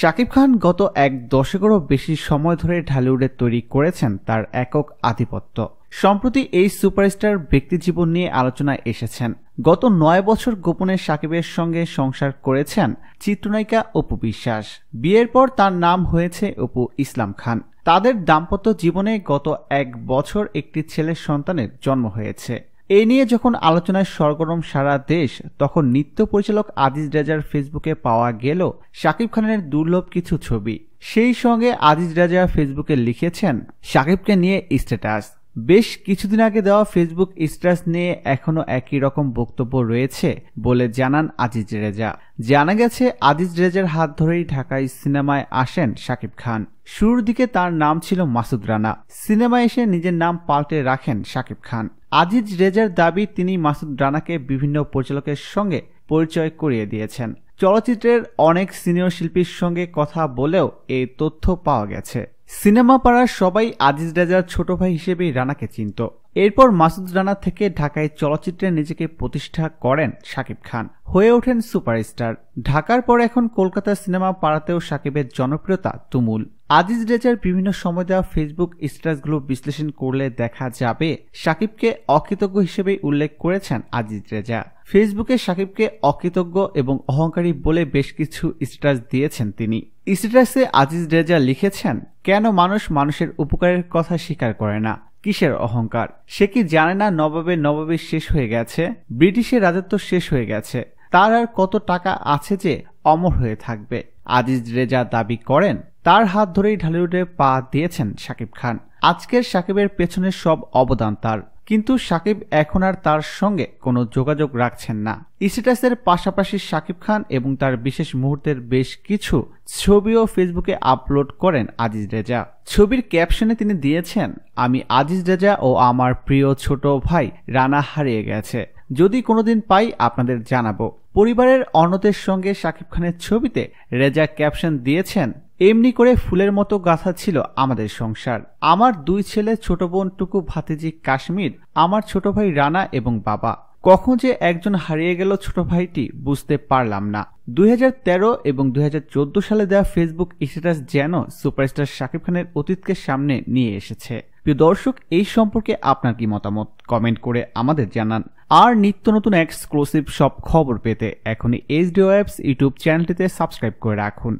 শাকিব খান গত এক দশকেরও বেশি সময় ধরে ঢালিউডে তৈরি করেছেন তার একক আধিপত্য সম্প্রতি এই সুপারস্টার ব্যক্তিজীবন নিয়ে আলোচনায় এসেছেন গত নয় বছর গোপনে সাকিবের সঙ্গে সংসার করেছেন চিত্রনায়িকা অপু বিশ্বাস বিয়ের পর তার নাম হয়েছে অপু ইসলাম খান তাদের দাম্পত্য জীবনে গত এক বছর একটি ছেলের সন্তানের জন্ম হয়েছে এ নিয়ে যখন আলোচনায় সরগরম সারা দেশ তখন নৃত্য পরিচালক আদিজ রাজার ফেসবুকে পাওয়া গেল শাকিব খানের দুর্লভ কিছু ছবি সেই সঙ্গে আদিজ রাজা ফেসবুকে লিখেছেন শাকিবকে নিয়ে স্ট্যাটাস বেশ কিছুদিন আগে দেওয়া ফেসবুক স্ট্যাটাস নিয়ে এখনও একই রকম বক্তব্য রয়েছে বলে জানান আজিজ রেজা জানা গেছে আজিজ রেজার হাত ধরেই ঢাকায় সিনেমায় আসেন শাকিব খান শুরুর দিকে তার নাম ছিল মাসুদ রানা সিনেমায় এসে নিজের নাম পাল্টে রাখেন শাকিব খান আজিজ রেজার দাবি তিনি মাসুদ রানাকে বিভিন্ন পরিচালকের সঙ্গে পরিচয় করিয়ে দিয়েছেন চলচ্চিত্রের অনেক সিনিয়র শিল্পীর সঙ্গে কথা বলেও এই তথ্য পাওয়া গেছে সিনেমা পাড়ার সবাই আজিজ রেজার ছোট ভাই হিসেবেই রানাকে চিনত এরপর মাসুদ রানা থেকে ঢাকায় চলচ্চিত্রে নিজেকে প্রতিষ্ঠা করেন শাকিব খান হয়ে ওঠেন সুপারস্টার ঢাকার পর এখন কলকাতার সিনেমা পাড়াতেও শাকিবের জনপ্রিয়তা তুমুল আজিজ রেজার বিভিন্ন সময় দেওয়া ফেসবুক স্ট্যাটাসগুলো বিশ্লেষণ করলে দেখা যাবে সাকিবকে অকৃতজ্ঞ হিসেবে উল্লেখ করেছেন আজিজ রেজা ফেসবুকে সাকিবকে অকৃতজ্ঞ এবং অহংকারী বলে বেশ কিছু স্ট্যাটাস দিয়েছেন তিনি স্ট্যাটাসে আজিজ রেজা লিখেছেন কেন মানুষ মানুষের উপকারের কথা স্বীকার করে না কিসের অহংকার সে কি জানে না নবাবে নবাবে শেষ হয়ে গেছে ব্রিটিশের রাজত্ব শেষ হয়ে গেছে তার আর কত টাকা আছে যে অমর হয়ে থাকবে আজিজ রেজা দাবি করেন তার হাত ধরেই ঢালিউডে পা দিয়েছেন শাকিব খান আজকের সাকিবের পেছনে সব অবদান তার কিন্তু সাকিব এখন আর তার সঙ্গে কোনো যোগাযোগ রাখছেন না স্ট্যাটাসের পাশাপাশি সাকিব খান এবং তার বিশেষ মুহূর্তের বেশ কিছু ছবিও ফেসবুকে আপলোড করেন আজিজ রেজা ছবির ক্যাপশনে তিনি দিয়েছেন আমি আজিজ রেজা ও আমার প্রিয় ছোট ভাই রানা হারিয়ে গেছে যদি কোনোদিন পাই আপনাদের জানাবো পরিবারের অন্যদের সঙ্গে সাকিব খানের ছবিতে রেজা ক্যাপশন দিয়েছেন এমনি করে ফুলের মতো গাথা ছিল আমাদের সংসার আমার দুই ছেলে ছোট বোনটুকু ভাতিজি কাশ্মীর আমার ছোট ভাই রানা এবং বাবা কখন যে একজন হারিয়ে গেল ছোট ভাইটি বুঝতে পারলাম না দুই এবং দুই সালে দেওয়া ফেসবুক স্ট্যাটাস যেন সুপারস্টার শাকিব খানের অতীতকে সামনে নিয়ে এসেছে প্রিয় দর্শক এই সম্পর্কে আপনার কি মতামত কমেন্ট করে আমাদের জানান আর নিত্য নতুন এক্সক্লুসিভ সব খবর পেতে এখনই এইচডিও ইউটিউব চ্যানেলটিতে সাবস্ক্রাইব করে রাখুন